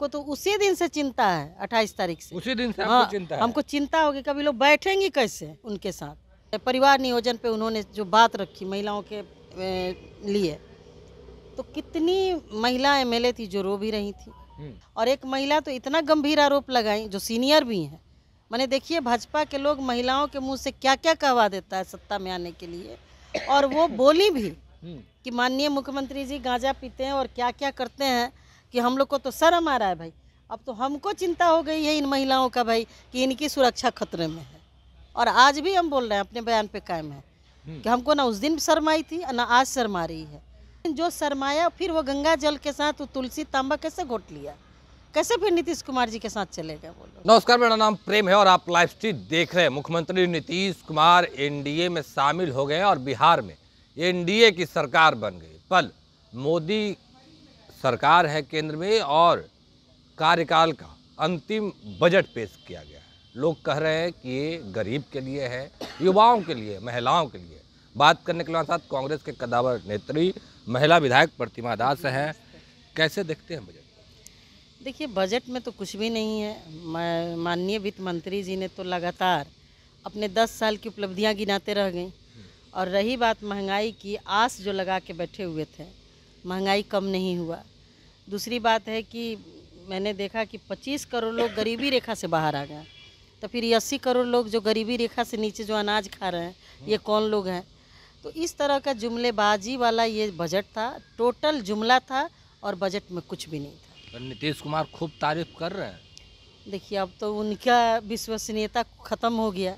हमको तो उसी दिन से चिंता है अट्ठाईस तारीख से उसी दिन से हाँ, चिंता है। हमको चिंता होगी कभी लोग बैठेंगे कैसे उनके साथ परिवार नियोजन पे उन्होंने जो बात रखी महिलाओं के लिए तो कितनी महिला एमएलए थी जो रो भी रही थी हम्म। और एक महिला तो इतना गंभीर आरोप लगाई जो सीनियर भी हैं मैंने देखिए भाजपा के लोग महिलाओं के मुंह से क्या क्या कहवा देता है सत्ता में आने के लिए और वो बोली भी हम्म। कि माननीय मुख्यमंत्री जी गांजा पीते हैं और क्या क्या करते हैं कि हम लोग को तो शर्म आ रहा है भाई अब तो हमको चिंता हो गई है इन महिलाओं का भाई कि इनकी सुरक्षा खतरे में है और आज भी हम बोल रहे हैं अपने बयान पे कायम है कि हम्म। हमको ना उस दिन शर्माई थी ना आज शर्मा रही है जो शर्माया फिर वो गंगा जल के साथ वो तुलसी तांबा कैसे घोट लिया कैसे फिर नीतीश कुमार जी के साथ चले गए नमस्कार मेरा नाम प्रेम है और आप लाइव स्ट्रीट देख रहे हैं मुख्यमंत्री नीतीश कुमार एनडीए में शामिल हो गए और बिहार में एनडीए की सरकार बन गई पल मोदी सरकार है केंद्र में और कार्यकाल का अंतिम बजट पेश किया गया है लोग कह रहे हैं कि ये गरीब के लिए है युवाओं के लिए महिलाओं के लिए बात करने के साथ कांग्रेस के कदावर नेत्री महिला विधायक प्रतिमा दास हैं कैसे देखते हैं बजट देखिए बजट में तो कुछ भी नहीं है माननीय वित्त मंत्री जी ने तो लगातार अपने 10 साल की उपलब्धियां गिनाते रह गई और रही बात महंगाई की आस जो लगा के बैठे हुए थे महंगाई कम नहीं हुआ दूसरी बात है कि मैंने देखा कि 25 करोड़ लोग गरीबी रेखा से बाहर आ गए तो फिर ये अस्सी करोड़ लोग जो गरीबी रेखा से नीचे जो अनाज खा रहे हैं ये कौन लोग हैं तो इस तरह का जुमलेबाजी वाला ये बजट था टोटल जुमला था और बजट में कुछ भी नहीं था नीतीश कुमार खूब तारीफ कर रहे हैं देखिए अब तो उनका विश्वसनीयता ख़त्म हो गया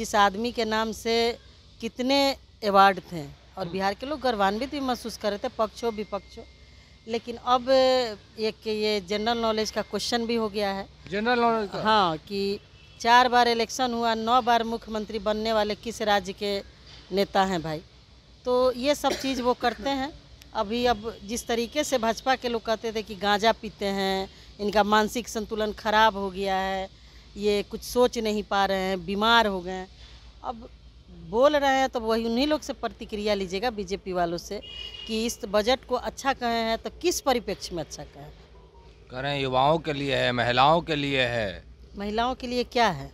जिस आदमी के नाम से कितने अवार्ड थे और बिहार के लोग गर्वान्वित भी महसूस कर रहे थे पक्ष हो विपक्ष हो लेकिन अब एक ये जनरल नॉलेज का क्वेश्चन भी हो गया है जनरल नॉलेज हाँ कि चार बार इलेक्शन हुआ नौ बार मुख्यमंत्री बनने वाले किस राज्य के नेता हैं भाई तो ये सब चीज़ वो करते हैं अभी अब जिस तरीके से भाजपा के लोग कहते थे कि गांजा पीते हैं इनका मानसिक संतुलन खराब हो गया है ये कुछ सोच नहीं पा रहे हैं बीमार हो गए हैं अब बोल रहे हैं तो वही उन्हीं लोग से प्रतिक्रिया लीजिएगा बीजेपी वालों से कि इस बजट को अच्छा कहे हैं तो किस परिप्रेक्ष्य में अच्छा कहे कह रहे हैं युवाओं के लिए है महिलाओं के लिए है महिलाओं के लिए क्या है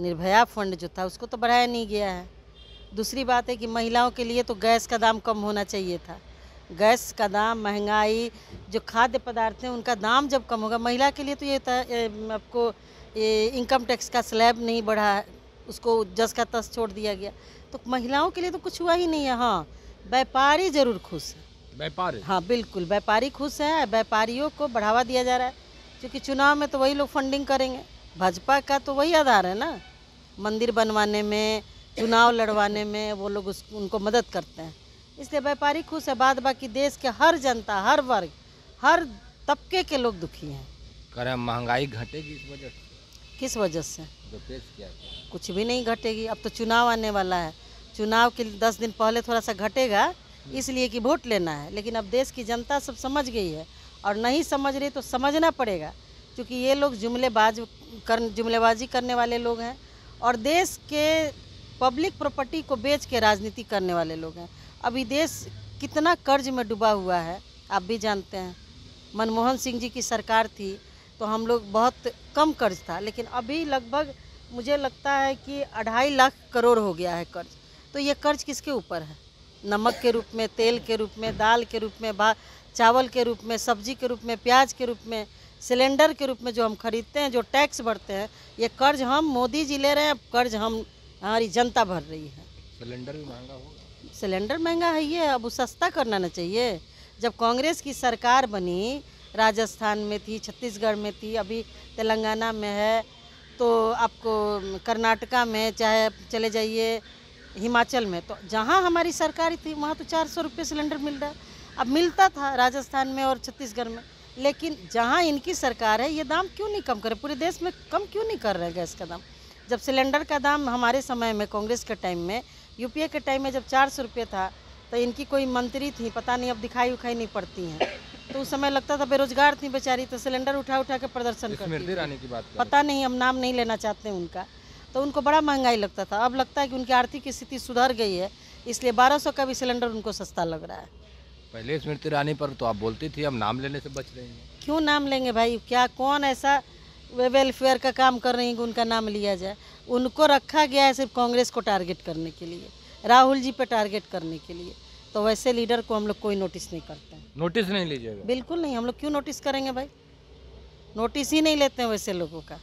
निर्भया फंड जो था उसको तो बढ़ाया नहीं गया है दूसरी बात है कि महिलाओं के लिए तो गैस का दाम कम होना चाहिए था गैस का दाम महंगाई जो खाद्य पदार्थ हैं उनका दाम जब कम होगा महिला के लिए तो ये था आपको इनकम टैक्स का स्लैब नहीं बढ़ा उसको जस का तस छोड़ दिया गया तो महिलाओं के लिए तो कुछ हुआ ही नहीं है हाँ व्यापारी जरूर खुश है व्यापारी हाँ बिल्कुल व्यापारी खुश है व्यापारियों को बढ़ावा दिया जा रहा है क्योंकि चुनाव में तो वही लोग फंडिंग करेंगे भाजपा का तो वही आधार है ना मंदिर बनवाने में चुनाव लड़वाने में वो लोग उस उनको मदद करते हैं इसलिए व्यापारी खुश है बाद बाकी देश के हर जनता हर वर्ग हर तबके के लोग दुखी हैं करें महंगाई घटेगी इस बजट किस वजह से तो कुछ भी नहीं घटेगी अब तो चुनाव आने वाला है चुनाव के दस दिन पहले थोड़ा सा घटेगा हम्म। इसलिए कि वोट लेना है लेकिन अब देश की जनता सब समझ गई है और नहीं समझ रही तो समझना पड़ेगा क्योंकि ये लोग जुमलेबाज कर जुमलेबाजी करने वाले लोग हैं और देश के पब्लिक प्रॉपर्टी को बेच के राजनीति करने वाले लोग हैं अभी देश कितना कर्ज में डूबा हुआ है आप भी जानते हैं मनमोहन सिंह जी की सरकार थी तो हम लोग बहुत कम कर्ज था लेकिन अभी लगभग मुझे लगता है कि अढ़ाई लाख करोड़ हो गया है कर्ज तो ये कर्ज किसके ऊपर है नमक के रूप में तेल के रूप में दाल के रूप में भा चावल के रूप में सब्जी के रूप में प्याज के रूप में सिलेंडर के रूप में जो हम खरीदते हैं जो टैक्स भरते हैं ये कर्ज हम मोदी जी ले रहे हैं कर्ज हम हमारी जनता भर रही है सिलेंडर भी महंगा होगा सिलेंडर महंगा है ये अब वो सस्ता करना ना चाहिए जब कांग्रेस की सरकार बनी राजस्थान में थी छत्तीसगढ़ में थी अभी तेलंगाना में है तो आपको कर्नाटका में चाहे चले जाइए हिमाचल में तो जहाँ हमारी सरकारी थी वहाँ तो चार सौ रुपये सिलेंडर मिल रहा अब मिलता था राजस्थान में और छत्तीसगढ़ में लेकिन जहाँ इनकी सरकार है ये दाम क्यों नहीं कम करे पूरे देश में कम क्यों नहीं कर रहे गैस का दाम जब सिलेंडर का दाम हमारे समय में कांग्रेस के टाइम में यूपीए के टाइम में जब चार सौ रुपये था तो इनकी कोई मंत्री थी पता नहीं अब दिखाई उखाई नहीं पड़ती हैं तो उस समय लगता था बेरोजगार थी बेचारी तो सिलेंडर उठा उठा के प्रदर्शन करती रानी की बात पता नहीं हम नाम नहीं लेना चाहते उनका तो उनको बड़ा महंगाई लगता था अब लगता है कि उनकी आर्थिक स्थिति सुधर गई है इसलिए 1200 का भी सिलेंडर उनको सस्ता लग रहा है पहले स्मृति रानी पर तो आप बोलती थी हम नाम लेने से बच रहे हैं क्यों नाम लेंगे भाई क्या कौन ऐसा वेलफेयर का काम कर रही है कि उनका नाम लिया जाए उनको रखा गया है सिर्फ कांग्रेस को टारगेट करने के लिए राहुल जी पर टारगेट करने के लिए तो वैसे लीडर को हम लोग कोई नोटिस नहीं करते हैं नोटिस नहीं लीजिएगा बिल्कुल नहीं हम लोग क्यों नोटिस करेंगे भाई नोटिस ही नहीं लेते हैं वैसे लोगों का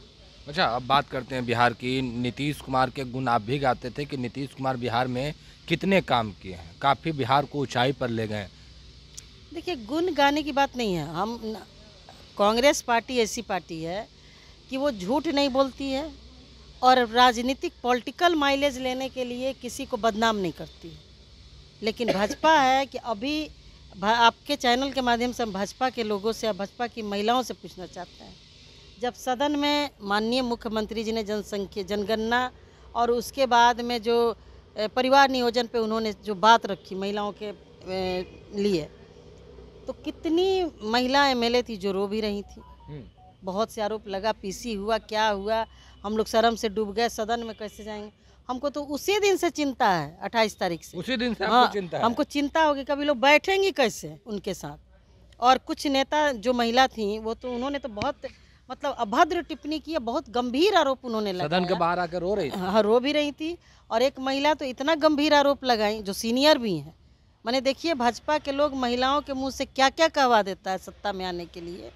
अच्छा अब बात करते हैं बिहार की नीतीश कुमार के गुण आप भी गाते थे कि नीतीश कुमार बिहार में कितने काम किए हैं काफ़ी बिहार को ऊंचाई पर ले गए देखिए गुण गाने की बात नहीं है हम कांग्रेस पार्टी ऐसी पार्टी है कि वो झूठ नहीं बोलती है और राजनीतिक पॉलिटिकल माइलेज लेने के लिए किसी को बदनाम नहीं करती है लेकिन भाजपा है कि अभी आपके चैनल के माध्यम से हम भाजपा के लोगों से भाजपा की महिलाओं से पूछना चाहते हैं जब सदन में माननीय मुख्यमंत्री जी ने जनसंख्या जनगणना और उसके बाद में जो परिवार नियोजन पे उन्होंने जो बात रखी महिलाओं के लिए तो कितनी महिला एमएलए थी जो रो भी रही थी हम्म। बहुत से आरोप लगा पीसी हुआ क्या हुआ हम लोग शर्म से डूब गए सदन में कैसे जाएंगे हमको तो उसी दिन से चिंता है अट्ठाईस तारीख से उसी दिन से हाँ, चिंता है। हमको चिंता होगी कभी लोग बैठेंगे कैसे उनके साथ और कुछ नेता जो महिला थी वो तो उन्होंने तो बहुत मतलब अभद्र टिप्पणी की बहुत गंभीर आरोप उन्होंने सदन के बाहर आकर रो रही हाँ रो भी रही थी और एक महिला तो इतना गंभीर आरोप लगाई जो सीनियर भी हैं मैंने देखिए भाजपा के लोग महिलाओं के मुंह से क्या क्या कहवा देता है सत्ता में आने के लिए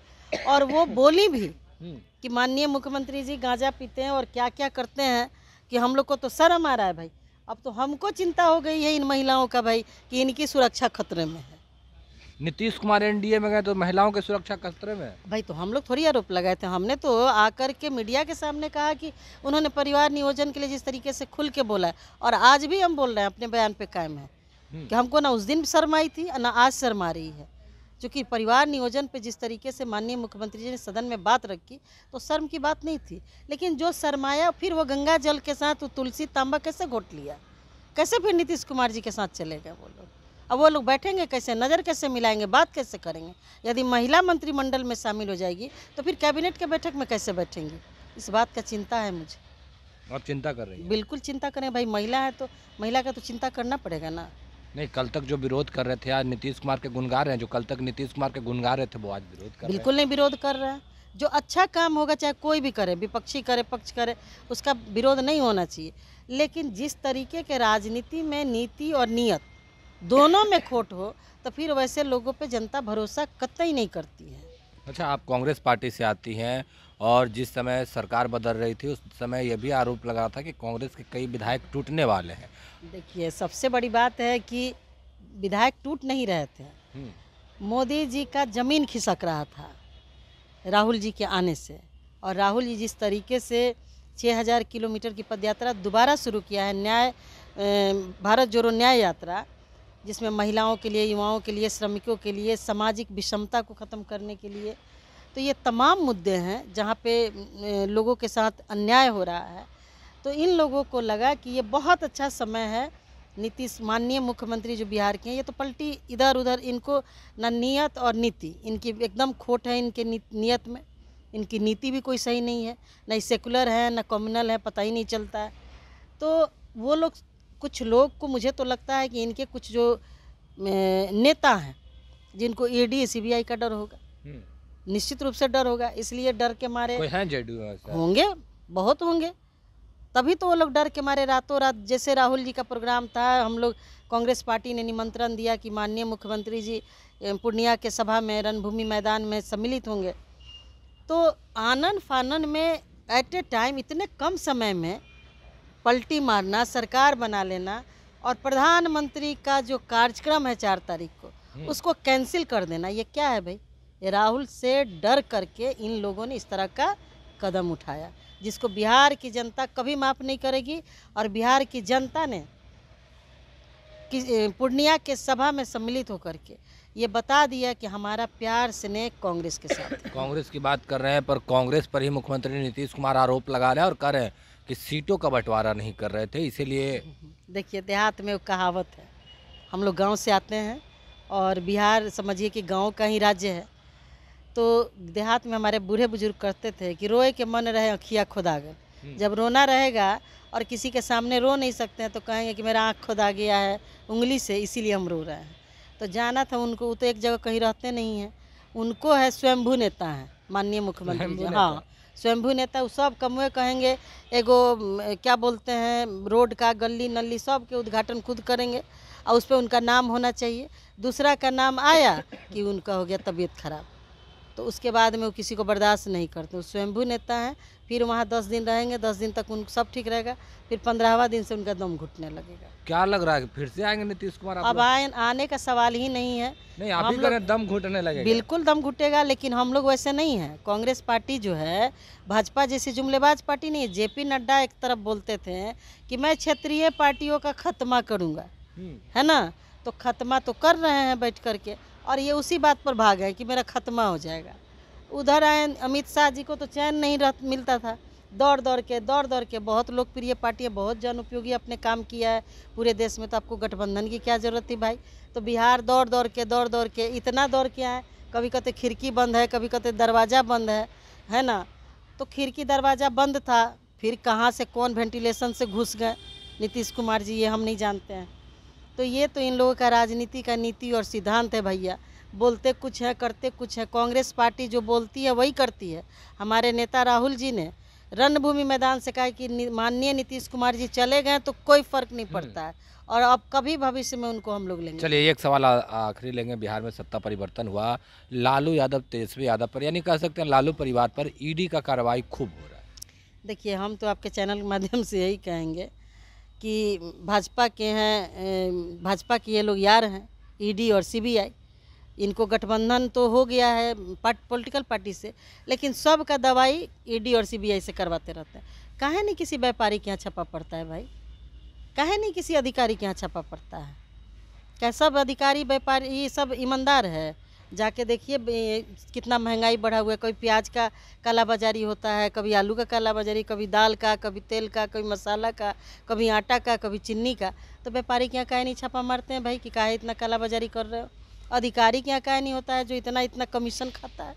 और वो बोली भी हम्म। कि माननीय मुख्यमंत्री जी गांजा पीते हैं और क्या क्या करते हैं कि हम लोग को तो शर्म आ रहा है भाई अब तो हमको चिंता हो गई है इन महिलाओं का भाई कि इनकी सुरक्षा खतरे में है नीतीश कुमार एनडीए में गए तो महिलाओं की सुरक्षा खतरे में भाई तो हम लोग थोड़ी आरोप लगाए थे हमने तो आकर के मीडिया के सामने कहा कि उन्होंने परिवार नियोजन के लिए जिस तरीके से खुल के बोला है और आज भी हम बोल रहे हैं अपने बयान पे कायम है हम्म। कि हमको ना उस दिन शर्म आई थी ना आज शर्म आ रही है चूँकि परिवार नियोजन पे जिस तरीके से माननीय मुख्यमंत्री जी ने सदन में बात रखी तो शर्म की बात नहीं थी लेकिन जो शर्माया फिर वो गंगा जल के साथ वो तुलसी तांबा कैसे घोट लिया कैसे फिर नीतीश कुमार जी के साथ चले गए वो लोग अब वो लोग बैठेंगे कैसे नज़र कैसे मिलाएंगे बात कैसे करेंगे यदि महिला मंत्रिमंडल में शामिल हो जाएगी तो फिर कैबिनेट के बैठक में कैसे बैठेंगी इस बात का चिंता है मुझे आप चिंता कर रहे हैं बिल्कुल चिंता करें भाई महिला है तो महिला का तो चिंता करना पड़ेगा ना नहीं कल तक जो विरोध कर रहे थे आज नीतीश कुमार के गुनगा रहे हैं जो कल तक नीतीश कुमार के गुनगा रहे थे वो आज विरोध कर बिल्कुल नहीं विरोध कर रहे हैं जो अच्छा काम होगा चाहे कोई भी करे विपक्षी करे पक्ष करे उसका विरोध नहीं होना चाहिए लेकिन जिस तरीके के राजनीति में नीति और नीयत दोनों में खोट हो तो फिर वैसे लोगों पे जनता भरोसा कतई नहीं करती है अच्छा आप कांग्रेस पार्टी से आती हैं और जिस समय सरकार बदल रही थी उस समय यह भी आरोप लगा था कि कांग्रेस के कई विधायक टूटने वाले हैं देखिए सबसे बड़ी बात है कि विधायक टूट नहीं रहे थे हम्म। मोदी जी का जमीन खिसक रहा था राहुल जी के आने से और राहुल जी जिस तरीके से 6000 किलोमीटर की पदयात्रा दोबारा शुरू किया है न्याय भारत जोड़ो न्याय यात्रा जिसमें महिलाओं के लिए युवाओं के लिए श्रमिकों के लिए सामाजिक विषमता को ख़त्म करने के लिए तो ये तमाम मुद्दे हैं जहाँ पे लोगों के साथ अन्याय हो रहा है तो इन लोगों को लगा कि ये बहुत अच्छा समय है नीतीश माननीय मुख्यमंत्री जो बिहार के हैं ये तो पलटी इधर उधर इनको न नीयत और नीति इनकी एकदम खोट है इनके नीयत में इनकी नीति भी कोई सही नहीं है ना सेकुलर है ना कम्युनल है पता ही नहीं चलता है तो वो लोग कुछ लोग को मुझे तो लगता है कि इनके कुछ जो नेता हैं जिनको ईडी सीबीआई का डर होगा हम्म। निश्चित रूप से डर होगा इसलिए डर के मारे होंगे बहुत होंगे तभी तो वो लोग डर के मारे रातों रात जैसे राहुल जी का प्रोग्राम था हम लोग कांग्रेस पार्टी ने निमंत्रण दिया कि माननीय मुख्यमंत्री जी पूर्णिया के सभा में रणभूमि मैदान में सम्मिलित होंगे तो आनन फानन में एट ए टाइम इतने कम समय में पलटी मारना सरकार बना लेना और प्रधानमंत्री का जो कार्यक्रम है चार तारीख को हम्म। उसको कैंसिल कर देना ये क्या है भाई ये राहुल से डर करके इन लोगों ने इस तरह का कदम उठाया जिसको बिहार की जनता कभी माफ़ नहीं करेगी और बिहार की जनता ने पूर्णिया के सभा में सम्मिलित होकर के ये बता दिया कि हमारा प्यार स्नेह कांग्रेस के साथ कांग्रेस की बात कर रहे हैं पर कांग्रेस पर ही मुख्यमंत्री नीतीश कुमार आरोप लगा रहे हैं और कर रहे हैं कि सीटों का बंटवारा नहीं कर रहे थे इसीलिए देखिए देहात में कहावत है हम लोग गांव से आते हैं और बिहार समझिए कि गांव का ही राज्य है तो देहात में हमारे बूढ़े बुजुर्ग करते थे कि रोए के मन रहे अखिया गए हम्म। जब रोना रहेगा और किसी के सामने रो नहीं सकते हैं तो कहेंगे कि मेरा आँख खुदा गया है उंगली से इसीलिए हम रो रहे हैं तो जाना था उनको वो तो एक जगह कहीं रहते नहीं हैं उनको है स्वयंभू नेता है माननीय मुख्यमंत्री जी हाँ स्वयंभू नेता सब कमुए कहेंगे एगो क्या बोलते हैं रोड का गली नली सब के उद्घाटन खुद करेंगे और उस पर उनका नाम होना चाहिए दूसरा का नाम आया कि उनका हो गया तबीयत खराब तो उसके बाद में वो किसी को बर्दाश्त नहीं करते स्वयंभू नेता हैं फिर वहाँ दस दिन रहेंगे दस दिन तक उन सब ठीक रहेगा फिर पंद्रहवा दिन से उनका दम घुटने लगेगा क्या लग रहा है फिर से आएंगे नीतीश कुमार अब आए आने का सवाल ही नहीं है नहीं आप ही दम घुटने लगेगा बिल्कुल दम घुटेगा लेकिन हम लोग वैसे नहीं है कांग्रेस पार्टी जो है भाजपा जैसी जुमलेबाज पार्टी नहीं जेपी नड्डा एक तरफ बोलते थे कि मैं क्षेत्रीय पार्टियों का खत्मा करूँगा हम्म। है ना तो खत्मा तो कर रहे हैं बैठ करके और ये उसी बात पर भाग है कि मेरा खत्मा हो जाएगा उधर आए अमित शाह जी को तो चैन नहीं रह मिलता था दौड़ दौड़ के दौड़ दौड़ के बहुत लोकप्रिय पार्टी है बहुत जन उपयोगी अपने काम किया है पूरे देश में तो आपको गठबंधन की क्या ज़रूरत थी भाई तो बिहार दौड़ दौड़ के दौड़ दौड़ के इतना दौड़ के आए कभी कहते खिड़की बंद है कभी कहते दरवाज़ा बंद है है ना तो खिड़की दरवाज़ा बंद था फिर कहाँ से कौन वेंटिलेशन से घुस गए नीतीश कुमार जी ये हम नहीं जानते हैं तो ये तो इन लोगों का राजनीति का नीति और सिद्धांत है भैया बोलते कुछ है करते कुछ है कांग्रेस पार्टी जो बोलती है वही करती है हमारे नेता राहुल जी ने रणभूमि मैदान से कहा कि माननीय नीतीश कुमार जी चले गए तो कोई फर्क नहीं हम्म। पड़ता है और अब कभी भविष्य में उनको हम लोग लेंगे चलिए एक सवाल आखिरी लेंगे बिहार में सत्ता परिवर्तन हुआ लालू यादव तेजस्वी यादव पर यानी कह सकते हैं लालू परिवार पर ईडी का कार्रवाई खूब हो रहा है देखिए हम तो आपके चैनल के माध्यम से यही कहेंगे कि भाजपा के हैं भाजपा के ये लोग यार हैं ईडी e और सीबीआई इनको गठबंधन तो हो गया है पार्ट पॉलिटिकल पार्टी से लेकिन सब का दवाई ईडी e और सीबीआई से करवाते रहते हैं काहे नहीं किसी व्यापारी के यहाँ छपा पड़ता है भाई काहे नहीं किसी अधिकारी के यहाँ छपा पड़ता है क्या सब अधिकारी व्यापारी ये सब ईमानदार है जाके देखिए कितना महंगाई बढ़ा हुआ है कभी प्याज का काला बाजारी होता है कभी आलू का काला बाजारी कभी दाल का कभी तेल का कभी मसाला का कभी आटा का कभी चीनी का तो व्यापारी के यहाँ काहे नहीं छापा मारते हैं भाई कि काहे इतना काला बाजारी कर रहे हो अधिकारी के यहाँ काहे नहीं होता है जो इतना इतना कमीशन खाता है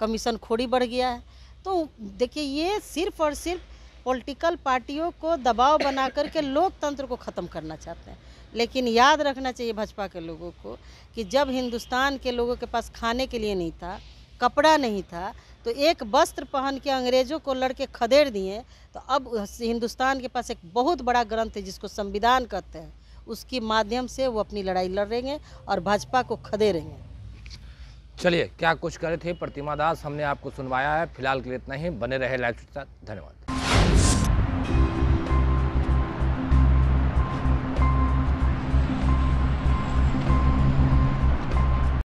कमीशन खोड़ी बढ़ गया है तो देखिए ये सिर्फ और सिर्फ पॉलिटिकल पार्टियों को दबाव बना करके लोकतंत्र को ख़त्म करना चाहते हैं लेकिन याद रखना चाहिए भाजपा के लोगों को कि जब हिंदुस्तान के लोगों के पास खाने के लिए नहीं था कपड़ा नहीं था तो एक वस्त्र पहन के अंग्रेज़ों को लड़के खदेड़ दिए तो अब हिंदुस्तान के पास एक बहुत बड़ा ग्रंथ है जिसको संविधान कहते हैं उसके माध्यम से वो अपनी लड़ाई लड़ हैं और भाजपा को खदेड़ेंगे चलिए क्या कुछ करे थे प्रतिमा दास हमने आपको सुनवाया है फिलहाल के लिए इतना ही बने रहे लाइव धन्यवाद